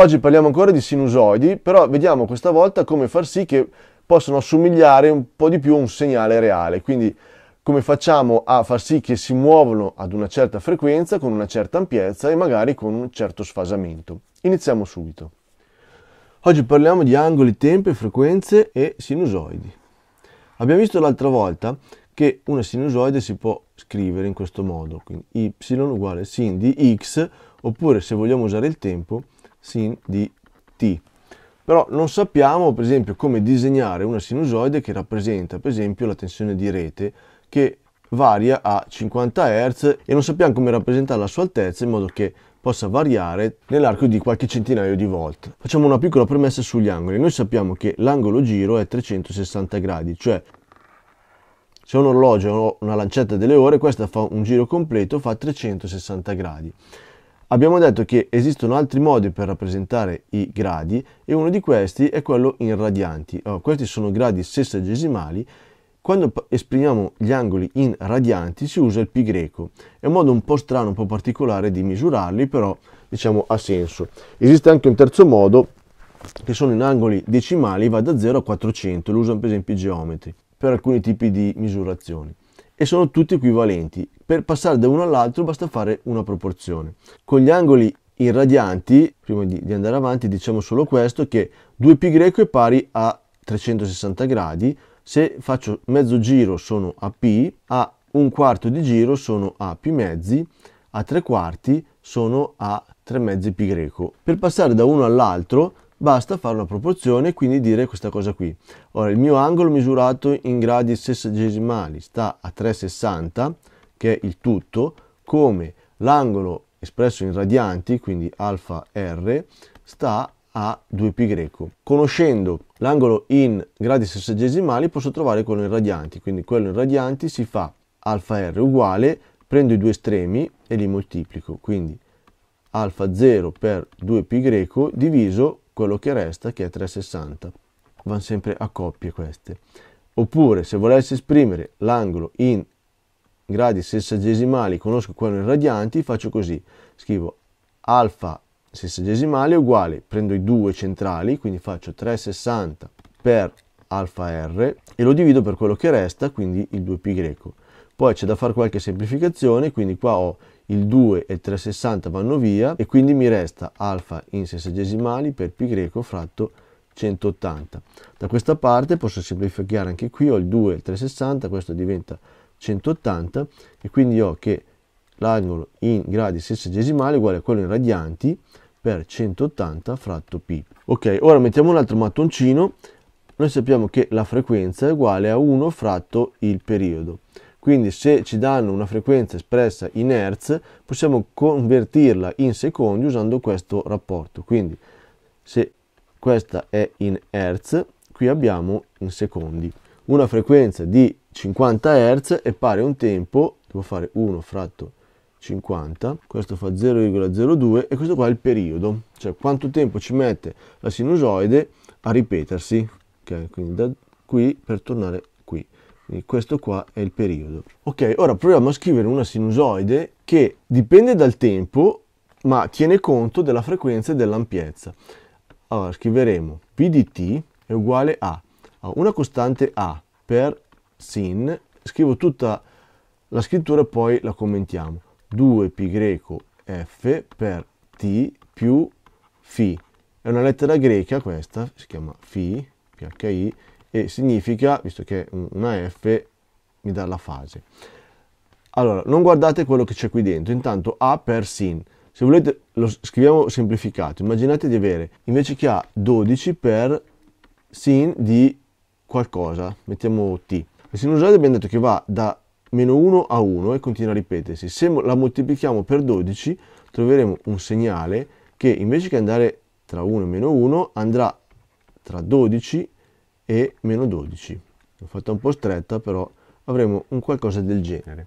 Oggi parliamo ancora di sinusoidi, però vediamo questa volta come far sì che possano assomigliare un po' di più a un segnale reale. Quindi come facciamo a far sì che si muovano ad una certa frequenza, con una certa ampiezza e magari con un certo sfasamento. Iniziamo subito. Oggi parliamo di angoli, tempi, frequenze e sinusoidi. Abbiamo visto l'altra volta che una sinusoide si può scrivere in questo modo, quindi y uguale sin di x, oppure se vogliamo usare il tempo, sin di t. Però non sappiamo, per esempio, come disegnare una sinusoide che rappresenta, per esempio, la tensione di rete che varia a 50 Hz e non sappiamo come rappresentare la sua altezza in modo che possa variare nell'arco di qualche centinaio di volte. Facciamo una piccola premessa sugli angoli. Noi sappiamo che l'angolo giro è 360 gradi, cioè se un orologio o una lancetta delle ore, questa fa un giro completo, fa 360 gradi. Abbiamo detto che esistono altri modi per rappresentare i gradi e uno di questi è quello in radianti. Allora, questi sono gradi sessagesimali. Quando esprimiamo gli angoli in radianti si usa il pi greco. È un modo un po' strano, un po' particolare di misurarli, però diciamo ha senso. Esiste anche un terzo modo che sono in angoli decimali, va da 0 a 400, lo usano per esempio i geometri per alcuni tipi di misurazioni e sono tutti equivalenti. Per passare da uno all'altro basta fare una proporzione. Con gli angoli irradianti, prima di, di andare avanti, diciamo solo questo, che 2π è pari a 360 gradi, se faccio mezzo giro sono a π, a un quarto di giro sono a π mezzi, a tre quarti sono a 3 mezzi π. Per passare da uno all'altro basta fare una proporzione e quindi dire questa cosa qui. Ora, il mio angolo misurato in gradi sessantesimali sta a 360, che è il tutto, come l'angolo espresso in radianti, quindi alfa r, sta a 2π. Conoscendo l'angolo in gradi sessantesimali posso trovare quello in radianti, quindi quello in radianti si fa alfa r uguale, prendo i due estremi e li moltiplico, quindi alfa 0 per 2π diviso quello che resta che è 360. Vanno sempre a coppie queste. Oppure se volessi esprimere l'angolo in gradi sessagesimali, conosco quello in radianti, faccio così. Scrivo alfa sessagesimale uguale, prendo i due centrali, quindi faccio 360 per alfa r e lo divido per quello che resta, quindi il 2π greco. Poi c'è da fare qualche semplificazione, quindi qua ho il 2 e il 360 vanno via e quindi mi resta alfa in sessagesimali per π fratto 180. Da questa parte posso semplificare anche qui, ho il 2 e il 360, questo diventa 180 e quindi ho che l'angolo in gradi sessagesimali è uguale a quello in radianti per 180 fratto π. Ok, ora mettiamo un altro mattoncino, noi sappiamo che la frequenza è uguale a 1 fratto il periodo. Quindi se ci danno una frequenza espressa in Hertz, possiamo convertirla in secondi usando questo rapporto. Quindi se questa è in Hertz, qui abbiamo in secondi. Una frequenza di 50 Hz è pari a un tempo, devo fare 1 fratto 50, questo fa 0,02 e questo qua è il periodo, cioè quanto tempo ci mette la sinusoide a ripetersi, ok? Quindi da qui per tornare quindi questo qua è il periodo. Ok, ora proviamo a scrivere una sinusoide che dipende dal tempo, ma tiene conto della frequenza e dell'ampiezza. Allora, scriveremo P di t è uguale a una costante a per sin, scrivo tutta la scrittura e poi la commentiamo, 2π f per t più φ, è una lettera greca questa, si chiama φ, phi, e significa, visto che una F mi dà la fase. Allora, non guardate quello che c'è qui dentro, intanto A per sin. Se volete lo scriviamo semplificato, immaginate di avere invece che A 12 per sin di qualcosa, mettiamo T. La sinusoide abbiamo detto che va da meno 1 a 1 e continua a ripetersi. Se la moltiplichiamo per 12 troveremo un segnale che invece che andare tra 1 e meno 1 andrà tra 12 e e meno 12. L'ho fatta un po' stretta, però avremo un qualcosa del genere.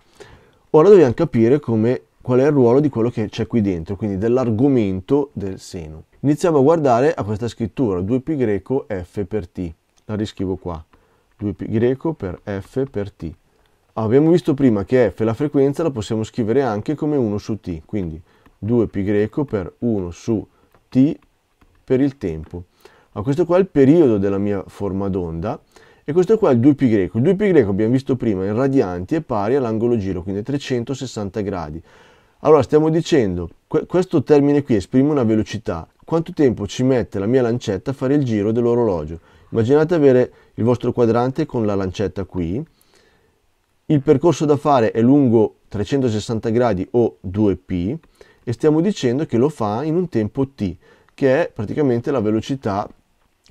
Ora dobbiamo capire come, qual è il ruolo di quello che c'è qui dentro, quindi dell'argomento del seno. Iniziamo a guardare a questa scrittura, 2π greco f per t. La riscrivo qua, 2π greco per f per t. Ah, abbiamo visto prima che f, è la frequenza, la possiamo scrivere anche come 1 su t, quindi 2π greco per 1 su t per il tempo. Ma questo qua è il periodo della mia forma d'onda e questo qua è il 2π greco. Il 2π greco abbiamo visto prima in radianti è pari all'angolo giro, quindi 360 gradi. Allora stiamo dicendo, que questo termine qui esprime una velocità. Quanto tempo ci mette la mia lancetta a fare il giro dell'orologio? Immaginate avere il vostro quadrante con la lancetta qui. Il percorso da fare è lungo 360 gradi o 2 π e stiamo dicendo che lo fa in un tempo t, che è praticamente la velocità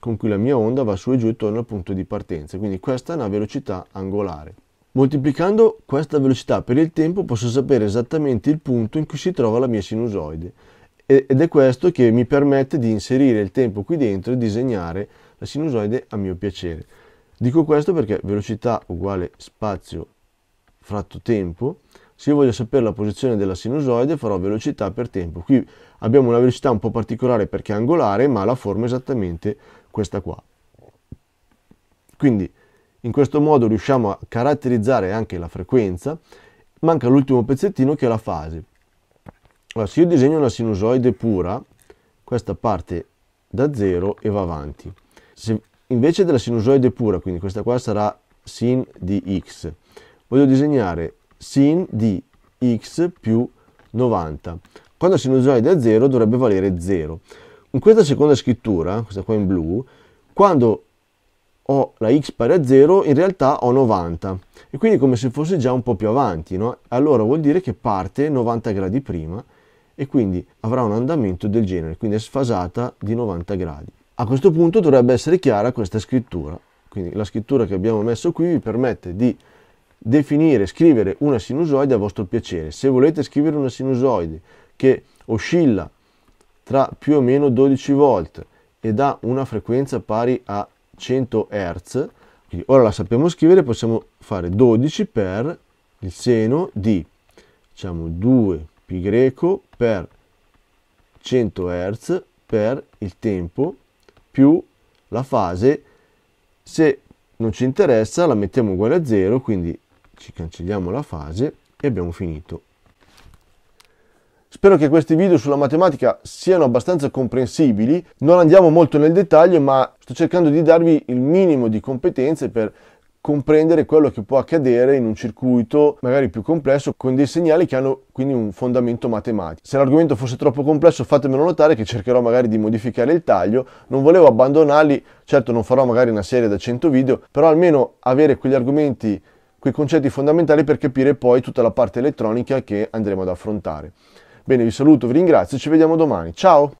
con cui la mia onda va su e giù e torna al punto di partenza, quindi questa è una velocità angolare. Moltiplicando questa velocità per il tempo posso sapere esattamente il punto in cui si trova la mia sinusoide ed è questo che mi permette di inserire il tempo qui dentro e disegnare la sinusoide a mio piacere. Dico questo perché velocità uguale spazio fratto tempo. Se io voglio sapere la posizione della sinusoide farò velocità per tempo. Qui abbiamo una velocità un po' particolare perché è angolare ma la forma è esattamente questa qua. Quindi in questo modo riusciamo a caratterizzare anche la frequenza. Manca l'ultimo pezzettino che è la fase. Allora, se io disegno una sinusoide pura, questa parte da 0 e va avanti. Se invece della sinusoide pura, quindi questa qua sarà sin di x, voglio disegnare sin di x più 90. Quando la sinusoide è 0 dovrebbe valere 0 in questa seconda scrittura, questa qua in blu, quando ho la x pari a 0, in realtà ho 90. E quindi come se fosse già un po' più avanti, no? Allora vuol dire che parte 90 gradi prima e quindi avrà un andamento del genere, quindi è sfasata di 90 gradi. A questo punto dovrebbe essere chiara questa scrittura. Quindi la scrittura che abbiamo messo qui vi permette di definire, scrivere una sinusoide a vostro piacere. Se volete scrivere una sinusoide che oscilla tra più o meno 12 volt ed ha una frequenza pari a 100 Hz, quindi ora la sappiamo scrivere, possiamo fare 12 per il seno di diciamo 2 pi greco per 100 Hz per il tempo più la fase se non ci interessa la mettiamo uguale a 0 quindi ci cancelliamo la fase e abbiamo finito Spero che questi video sulla matematica siano abbastanza comprensibili, non andiamo molto nel dettaglio, ma sto cercando di darvi il minimo di competenze per comprendere quello che può accadere in un circuito magari più complesso con dei segnali che hanno quindi un fondamento matematico. Se l'argomento fosse troppo complesso fatemelo notare che cercherò magari di modificare il taglio, non volevo abbandonarli, certo non farò magari una serie da 100 video, però almeno avere quegli argomenti, quei concetti fondamentali per capire poi tutta la parte elettronica che andremo ad affrontare. Bene, vi saluto, vi ringrazio, ci vediamo domani. Ciao!